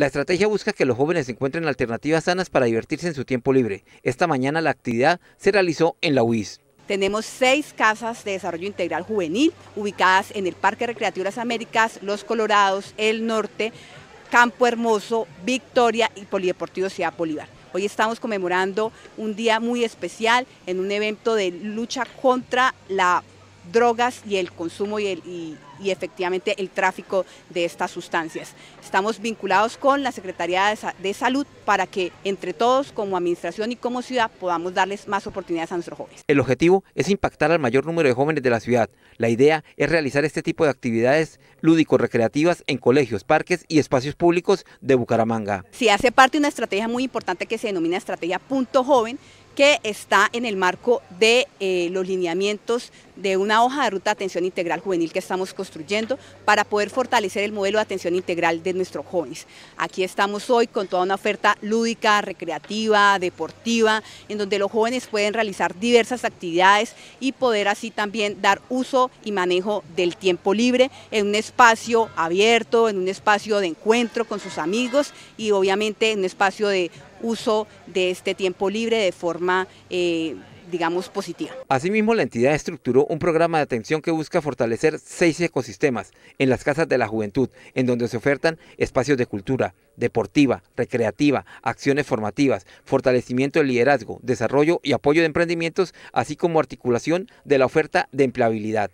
La estrategia busca que los jóvenes encuentren alternativas sanas para divertirse en su tiempo libre. Esta mañana la actividad se realizó en la UIS. Tenemos seis casas de desarrollo integral juvenil ubicadas en el Parque Recreativo Las Américas, Los Colorados, El Norte, Campo Hermoso, Victoria y Polideportivo Ciudad Bolívar. Hoy estamos conmemorando un día muy especial en un evento de lucha contra la drogas y el consumo y, efectivamente el tráfico de estas sustancias. Estamos vinculados con la Secretaría de, Salud para que entre todos como administración y como ciudad podamos darles más oportunidades a nuestros jóvenes. El objetivo es impactar al mayor número de jóvenes de la ciudad. La idea es realizar este tipo de actividades lúdico-recreativas en colegios, parques y espacios públicos de Bucaramanga. Sí, hace parte de una estrategia muy importante que se denomina estrategia Punto Joven, que está en el marco de eh, los lineamientos de una hoja de ruta de atención integral juvenil que estamos construyendo para poder fortalecer el modelo de atención integral de nuestros jóvenes. Aquí estamos hoy con toda una oferta lúdica, recreativa, deportiva, en donde los jóvenes pueden realizar diversas actividades y poder así también dar uso y manejo del tiempo libre en un espacio abierto, en un espacio de encuentro con sus amigos y obviamente en un espacio de uso de este tiempo libre de forma... Eh, digamos, positiva. Asimismo, la entidad estructuró un programa de atención que busca fortalecer seis ecosistemas en las casas de la juventud, en donde se ofertan espacios de cultura, deportiva, recreativa, acciones formativas, fortalecimiento del liderazgo, desarrollo y apoyo de emprendimientos, así como articulación de la oferta de empleabilidad.